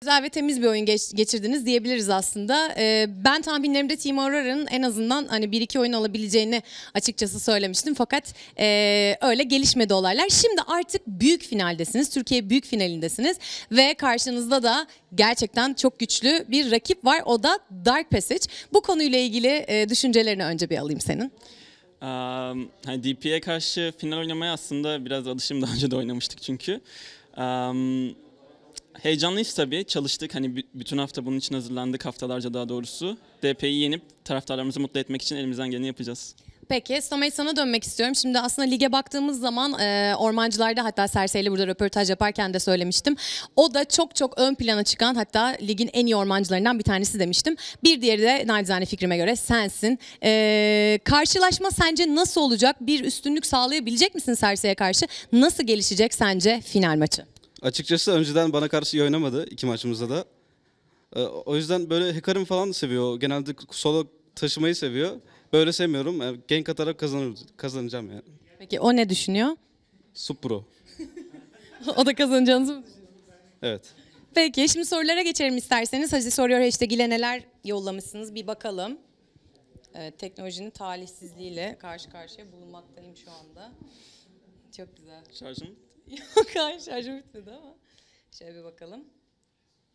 Güzel ve temiz bir oyun geç, geçirdiniz diyebiliriz aslında. Ee, ben tahminlerimde Team Aurora'nın en azından hani bir iki oyun alabileceğini açıkçası söylemiştim. Fakat e, öyle gelişmedi olaylar. Şimdi artık büyük finaldesiniz. Türkiye büyük finalindesiniz. Ve karşınızda da gerçekten çok güçlü bir rakip var. O da Dark Passage. Bu konuyla ilgili e, düşüncelerini önce bir alayım senin. Um, hani DP'ye karşı final oynamaya aslında biraz alışım daha önce de oynamıştık çünkü. Um, heyecanlıyız tabii. Çalıştık hani bütün hafta bunun için hazırlandık haftalarca daha doğrusu. DP'yi yenip taraftarlarımızı mutlu etmek için elimizden geleni yapacağız. Peki Samet sana dönmek istiyorum. Şimdi aslında lige baktığımız zaman e, Ormancılar'da hatta Serse'yle burada röportaj yaparken de söylemiştim. O da çok çok ön plana çıkan hatta ligin en iyi ormancılarından bir tanesi demiştim. Bir diğeri de nacizane fikrime göre sensin. E, karşılaşma sence nasıl olacak? Bir üstünlük sağlayabilecek misin Serse'ye karşı? Nasıl gelişecek sence final maçı? Açıkçası önceden bana karşı iyi oynamadı iki maçımızda da. Ee, o yüzden böyle Hecarim falan seviyor. Genelde solo taşımayı seviyor. Böyle sevmiyorum. Yani genk atarak kazanır, kazanacağım yani. Peki o ne düşünüyor? Supro. o da kazanacağınızı mı düşünüyor? Evet. Peki şimdi sorulara geçelim isterseniz. Hacı soruyor hashtag ile neler yollamışsınız bir bakalım. Ee, teknolojinin talihsizliğiyle karşı karşıya bulunmaktayım şu anda. Çok güzel. Şarjım Yok hayır şarjı bitmedi ama. Şöyle bir bakalım.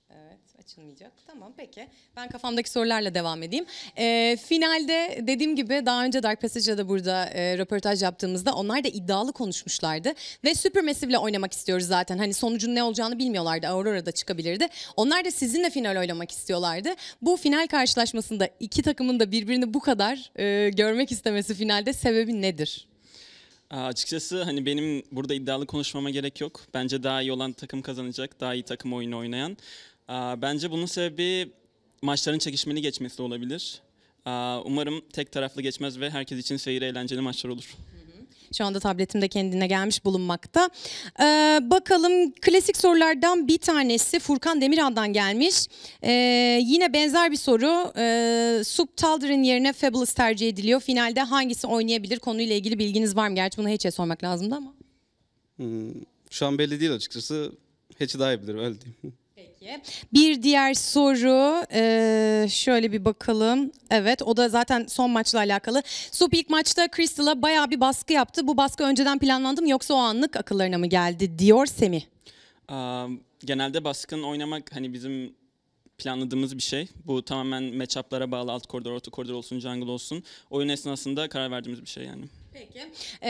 Evet açılmayacak. Tamam peki. Ben kafamdaki sorularla devam edeyim. E, finalde dediğim gibi daha önce Dark Passage'da da burada e, röportaj yaptığımızda onlar da iddialı konuşmuşlardı. Ve Supermassive'le oynamak istiyoruz zaten. Hani sonucun ne olacağını bilmiyorlardı. Aurora da çıkabilirdi. Onlar da sizinle final oynamak istiyorlardı. Bu final karşılaşmasında iki takımın da birbirini bu kadar e, görmek istemesi finalde sebebi nedir? Açıkçası hani benim burada iddialı konuşmama gerek yok. Bence daha iyi olan takım kazanacak, daha iyi takım oyunu oynayan. Bence bunun sebebi maçların çekişmeli geçmesi olabilir. Umarım tek taraflı geçmez ve herkes için seyir eğlenceli maçlar olur. Şu anda tabletimde kendine gelmiş bulunmakta. Ee, bakalım klasik sorulardan bir tanesi Furkan Demirhan'dan gelmiş. Ee, yine benzer bir soru. Ee, Subtalder'ın yerine Fabulous tercih ediliyor. Finalde hangisi oynayabilir? Konuyla ilgili bilginiz var mı? Gerçi bunu hiç sormak lazımdı ama. Hmm, şu an belli değil açıkçası. Hatch'i daha iyi bilirim öyle diyeyim. Peki. Bir diğer soru ee, şöyle bir bakalım. Evet o da zaten son maçla alakalı. Sup ilk maçta Crystal'a bayağı bir baskı yaptı. Bu baskı önceden planlandı mı yoksa o anlık akıllarına mı geldi diyor semi? Um, genelde baskın oynamak hani bizim planladığımız bir şey. Bu tamamen matchup'lara bağlı alt koridor, orta koridor olsun, jungle olsun. Oyun esnasında karar verdiğimiz bir şey yani. Peki. Ee,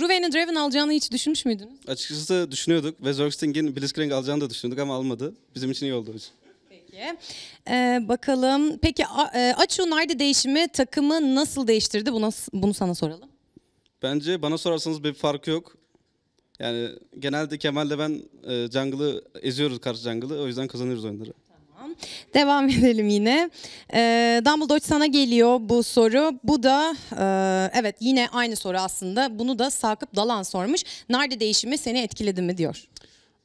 Ruvain'in Draven alacağını hiç düşünmüş müydünüz? Açıkçası düşünüyorduk ve Zorgsting'in Blitzcrank alacağını da düşündük ama almadı. Bizim için iyi oldu. Peki. Ee, bakalım. Peki A- e, Açu Nardi değişimi takımı nasıl değiştirdi? Bunu, bunu sana soralım. Bence bana sorarsanız bir farkı yok. Yani genelde Kemal'le ben e, jungle'ı eziyoruz karşı jungle'ı. O yüzden kazanıyoruz oyunları. Devam edelim yine. Ee, Dumbledore sana geliyor bu soru. Bu da e, evet yine aynı soru aslında. Bunu da Sakıp Dalan sormuş. Nerede değişimi seni etkiledi mi diyor.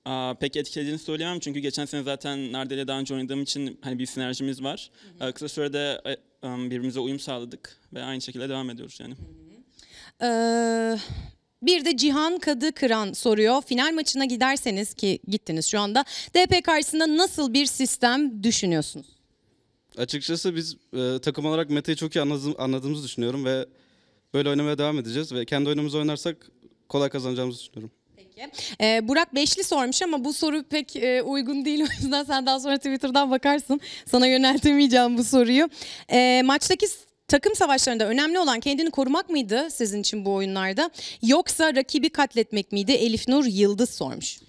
Aa, pek etkilediğini söyleyemem çünkü geçen sene zaten Nardel'e daha önce oynadığım için hani bir sinerjimiz var. Hı hı. Ee, kısa sürede e, ıı, birbirimize uyum sağladık ve aynı şekilde devam ediyoruz yani. Hı hı. Ee, bir de Cihan Kadı Kıran soruyor. Final maçına giderseniz ki gittiniz şu anda. DP karşısında nasıl bir sistem düşünüyorsunuz? Açıkçası biz e, takım olarak Mete'yi çok iyi anladım, anladığımızı düşünüyorum ve böyle oynamaya devam edeceğiz ve kendi oyunumuzu oynarsak kolay kazanacağımızı düşünüyorum. Peki. Ee, Burak Beşli sormuş ama bu soru pek e, uygun değil. O yüzden sen daha sonra Twitter'dan bakarsın. Sana yöneltemeyeceğim bu soruyu. E, maçtaki Takım savaşlarında önemli olan kendini korumak mıydı sizin için bu oyunlarda? Yoksa rakibi katletmek miydi? Elif Nur Yıldız sormuş.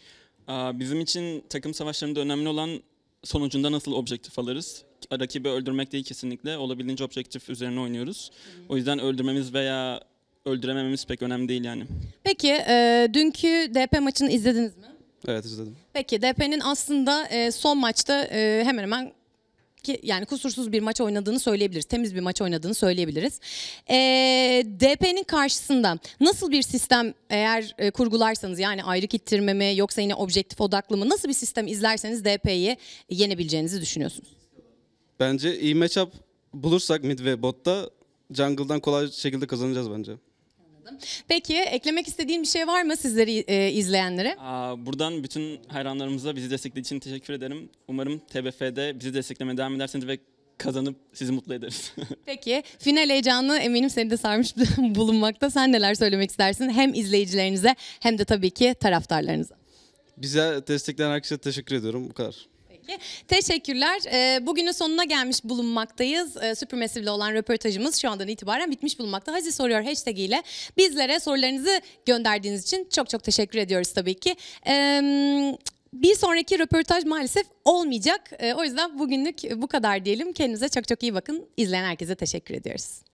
Bizim için takım savaşlarında önemli olan sonucunda nasıl objektif alırız? Rakibi öldürmek değil kesinlikle. Olabildiğince objektif üzerine oynuyoruz. O yüzden öldürmemiz veya öldüremememiz pek önemli değil yani. Peki e, dünkü DP maçını izlediniz mi? Evet izledim. Peki DP'nin aslında e, son maçta e, hemen hemen ki yani kusursuz bir maç oynadığını söyleyebiliriz. Temiz bir maç oynadığını söyleyebiliriz. E, ee, DP'nin karşısında nasıl bir sistem eğer e, kurgularsanız yani ayrık ittirme mi yoksa yine objektif odaklı mı nasıl bir sistem izlerseniz DP'yi yenebileceğinizi düşünüyorsunuz? Bence iyi matchup bulursak mid ve botta jungle'dan kolay şekilde kazanacağız bence anladım. Peki eklemek istediğin bir şey var mı sizleri e, izleyenlere? Aa, buradan bütün hayranlarımıza bizi desteklediği için teşekkür ederim. Umarım TBF'de bizi desteklemeye devam edersiniz ve kazanıp sizi mutlu ederiz. Peki final heyecanı eminim seni de sarmış bulunmakta. Sen neler söylemek istersin hem izleyicilerinize hem de tabii ki taraftarlarınıza? Bize destekleyen herkese teşekkür ediyorum. Bu kadar ki. Teşekkürler. E, bugünün sonuna gelmiş bulunmaktayız. E, ee, Süpürmesiv'le olan röportajımız şu andan itibaren bitmiş bulunmakta. Hazi Soruyor hashtag ile bizlere sorularınızı gönderdiğiniz için çok çok teşekkür ediyoruz tabii ki. E, bir sonraki röportaj maalesef olmayacak. E, o yüzden bugünlük bu kadar diyelim. Kendinize çok çok iyi bakın. İzleyen herkese teşekkür ediyoruz.